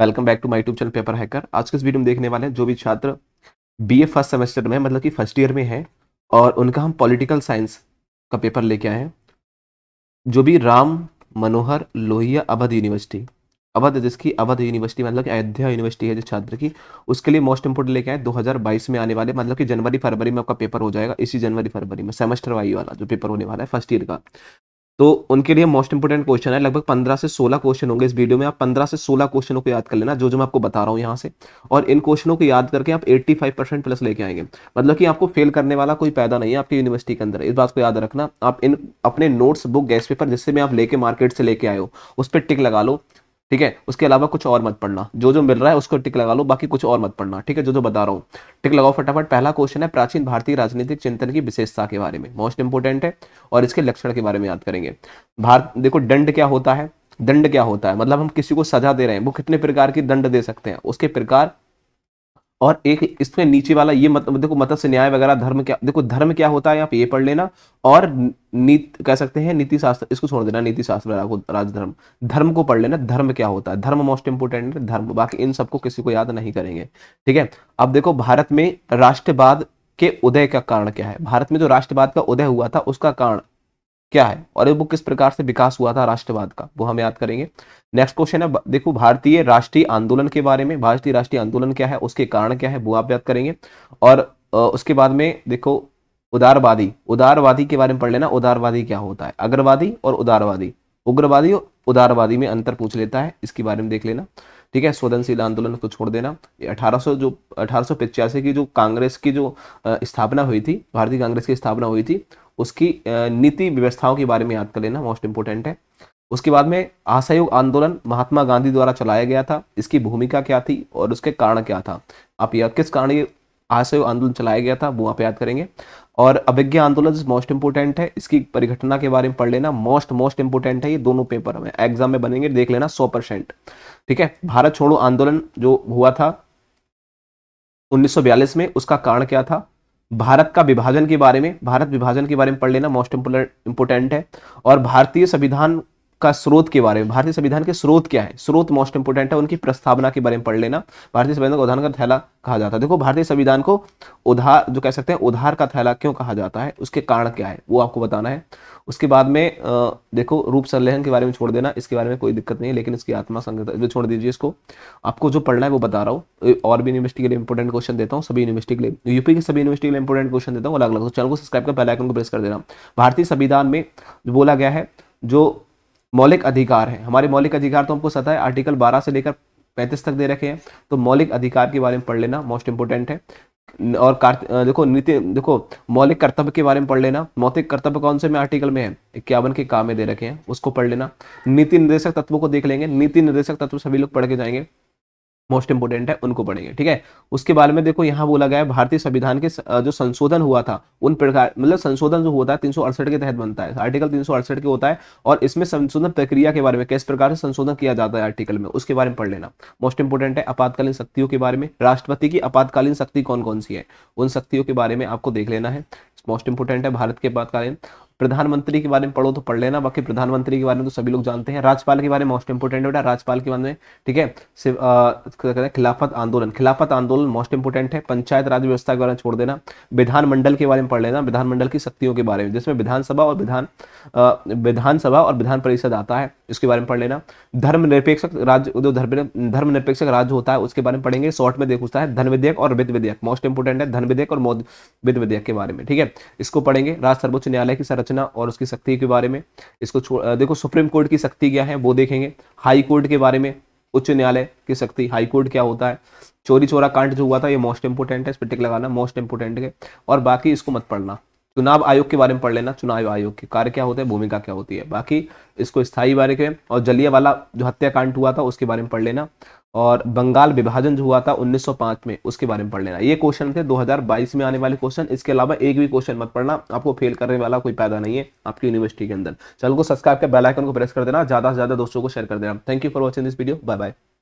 welcome back to my tube channel paper hacker आज के इस वीडियो में देखने वाले हैं जो भी छात्र बीए फर्स्ट सेमेस्टर में मतलब कि फर्स्ट ईयर में है और उनका हम पॉलिटिकल साइंस का पेपर लेके आए हैं जो भी राम मनोहर लोहिया अवध यूनिवर्सिटी अवध जिसकी अवध यूनिवर्सिटी मतलब कि अयोध्या यूनिवर्सिटी है जिस छात्र की उसके लिए मोस्ट इंपोर्टेंट लेके आए 2022 में आने वाले मतलब कि जनवरी फरवरी में आपका पेपर हो जाएगा इसी जनवरी फरवरी में सेमेस्टर वाई वाला जो पेपर होने वाला है फर्स्ट ईयर का तो उनके लिए मोस्ट इंपोर्टेंट क्वेश्चन है लगभग पंद्रह से सोलह क्वेश्चन होंगे इस वीडियो में आप पंद्रह से सोलह क्वेश्चनों को याद कर लेना जो जो मैं आपको बता रहा हूँ यहाँ से और इन क्वेश्चनों को याद करके आप 85 परसेंट प्लस लेके आएंगे मतलब कि आपको फेल करने वाला कोई पैदा नहीं है आपकी यूनिवर्सिटी के अंदर इस बात को याद रखना आप इन अपने नोट्स बुक गैस पेपर जिससे मैं आप लेके मार्केट से लेके आयो उस पर टिक लगा लो ठीक है उसके अलावा कुछ और मत पढ़ना जो जो मिल रहा है उसको टिक लगा लो बाकी कुछ और मत पढ़ना ठीक है जो जो बता रहा हूँ टिक लगाओ फटाफट पहला क्वेश्चन है प्राचीन भारतीय राजनीतिक चिंतन की विशेषता के बारे में मोस्ट इंपोर्टेंट है और इसके लक्षण के बारे में याद करेंगे भारत देखो दंड क्या होता है दंड क्या होता है मतलब हम किसी को सजा दे रहे हैं वो कितने प्रकार की दंड दे सकते हैं उसके प्रकार और एक इसके नीचे वाला ये मतलब देखो मतलब से न्याय वगैरह धर्म क्या देखो धर्म क्या होता है यहाँ पे ये पढ़ लेना और नीत कह सकते हैं नीति शास्त्र इसको छोड़ देना नीति शास्त्र राजधर्म धर्म को पढ़ लेना धर्म क्या होता है धर्म मोस्ट इंपोर्टेंट है धर्म बाकी इन सबको किसी को याद नहीं करेंगे ठीक है अब देखो भारत में राष्ट्रवाद के उदय का कारण क्या है भारत में जो राष्ट्रवाद का उदय हुआ था उसका कारण क्या है और वो किस प्रकार से विकास हुआ था राष्ट्रवाद का वो हम याद करेंगे नेक्स्ट क्वेश्चन है देखो भारतीय राष्ट्रीय आंदोलन के बारे में भारतीय राष्ट्रीय आंदोलन क्या है उसके कारण क्या है वो आप याद करेंगे और उसके बाद में देखो उदारवादी उदारवादी के बारे में पढ़ लेना उदारवादी क्या होता है अग्रवादी और उदारवादी उग्रवादी और उदारवादी में अंतर पूछ लेता है इसके बारे में देख लेना ठीक है स्वदनशील आंदोलन को छोड़ देना अठारह जो अठारह की जो कांग्रेस की जो स्थापना हुई थी भारतीय कांग्रेस की स्थापना हुई थी उसकी नीति व्यवस्थाओं के बारे में याद कर लेना मोस्ट इंपोर्टेंट है उसके बाद में असहयोग आंदोलन महात्मा गांधी द्वारा चलाया गया था इसकी भूमिका क्या थी और उसके कारण क्या था आप यह किस कारण ये असहयोग आंदोलन चलाया गया था वो आप याद करेंगे और अभिज्ञा आंदोलन मोस्ट इंपोर्टेंट है इसकी परिघटना के बारे में पढ़ लेना मोस्ट मोस्ट इंपोर्टेंट है ये दोनों पेपर हमें एग्जाम में बनेंगे देख लेना सौ परसेंट ठीक है भारत छोड़ो आंदोलन जो हुआ था 1942 में उसका कारण क्या था भारत का विभाजन के बारे में भारत विभाजन के बारे में पढ़ लेना मोस्ट इंपोर्टेंट है और भारतीय संविधान का स्रोत के बारे में भारतीय संविधान के स्रोत क्या है स्रोत मोस्ट इंपोर्टेंट है उनकी प्रस्तावना के बारे में पढ़ लेना भारतीय संविधान का उदाहरण का थैला कहा जाता है देखो भारतीय संविधान को उधार जो कह सकते हैं उधार का थैला क्यों कहा जाता है उसके कारण क्या है वो आपको बताना है उसके बाद में देखो रूप संलेहन के बारे में छोड़ देना इसके बारे में कोई दिक्कत नहीं है लेकिन इसकी आत्मा जो छोड़ दीजिए इसको आपको जो पढ़ना है वो बता रहा हूँ और भी यूनिवर्सिटी के लिए इंपॉर्टेंट क्वेश्चन देता हूँ सभी यूनिवर्सिटी के लिए यूपी के सभी यूनिवर्सिटी के लिए इंपॉर्टेंट क्वेश्चन देता हूँ अलग अलग तो चैनल को सब्सक्राइब कर पहले आइकन को प्रेस कर देना भारतीय संविधान में बोला गया है जो मौलिक अधिकार है हमारे मौलिक अधिकार तो हमको सता है आर्टिकल 12 से लेकर 35 तक दे रखे हैं तो मौलिक अधिकार के बारे में पढ़ लेना मोस्ट इंपोर्टेंट है और देखो नीति देखो मौलिक कर्तव्य के बारे में पढ़ लेना मौलिक कर्तव्य कौन से में आर्टिकल में है इक्यावन के काम में दे रखे हैं उसको पढ़ लेना नीति निर्देशक तत्वों को देख लेंगे नीति निर्देशक तत्व सभी लोग पढ़ के जाएंगे मोस्ट इंपोर्टेंट है उनको पढ़ेंगे ठीक है उसके बारे में देखो यहाँ बोला गया है भारतीय संविधान के जो संशोधन हुआ था उन प्रकार मतलब संशोधन जो होता है तीन के तहत बनता है आर्टिकल तीन के होता है और इसमें संशोधन प्रक्रिया के बारे में किस प्रकार से संशोधन किया जाता है आर्टिकल में उसके बारे में पढ़ लेना मोस्ट इंपोर्टेंट है आपातकालीन शक्तियों के बारे में राष्ट्रपति की आपातकालीन शक्ति कौन कौन सी है उन शक्तियों के बारे में आपको देख लेना है मोस्ट इंपोर्टेंट है भारत के आपातकालीन प्रधानमंत्री के बारे में पढ़ो तो पढ़ लेना बाकी प्रधानमंत्री के बारे में तो सभी लोग जानते हैं राज्यपाल के बारे में मोस्ट इंपोर्टेंट बेटा राज्यपाल के बारे में ठीक है खिलाफत आंदोलन खिलाफत आंदोलन मोस्ट इंपोर्टेंट है पंचायत राज व्यवस्था के बारे में छोड़ देना विधानमंडल के बारे में पढ़ लेना विधानमंडल की शक्तियों के बारे में जिसमें विधानसभा और विधान विधानसभा और विधान परिषद आता है इसके बारे में पढ़ लेना धर्मनिरपेक्ष राज्य जो धर्मनिरपेक्ष राज्य होता है उसके बारे में पढ़ेंगे शॉर्ट में देख है धन विधेयक और विध विधेयक मोस्ट इंपोर्टेंट है धन विधेयक और वित्त विधेयक के बारे में ठीक है इसको पढ़ेंगे राज्य सर्वोच्च न्यायालय की शरत संरचना और उसकी शक्ति के बारे में इसको देखो सुप्रीम कोर्ट की शक्ति क्या है वो देखेंगे हाई कोर्ट के बारे में उच्च न्यायालय की शक्ति हाई कोर्ट क्या होता है चोरी चोरा कांड जो हुआ था ये मोस्ट इंपोर्टेंट है इस पर टिक लगाना मोस्ट इंपोर्टेंट है और बाकी इसको मत पढ़ना चुनाव आयोग के बारे में पढ़ लेना चुनाव आयोग के कार्य क्या होते हैं भूमिका क्या होती है बाकी इसको स्थायी बारे के और जलिया वाला जो हत्याकांड हुआ था उसके बारे में पढ़ लेना और बंगाल विभाजन जो हुआ था 1905 में उसके बारे में पढ़ लेना ये क्वेश्चन थे 2022 में आने वाले क्वेश्चन इसके अलावा एक भी क्वेश्चन मत पढ़ना आपको फेल करने वाला कोई पैदा नहीं है आपकी यूनिवर्सिटी के अंदर चैनल को सब्सक्राइब कर बेल आइकन को प्रेस कर देना ज्यादा से ज्यादा दोस्तों को शेयर कर देना thank you for watching this video bye bye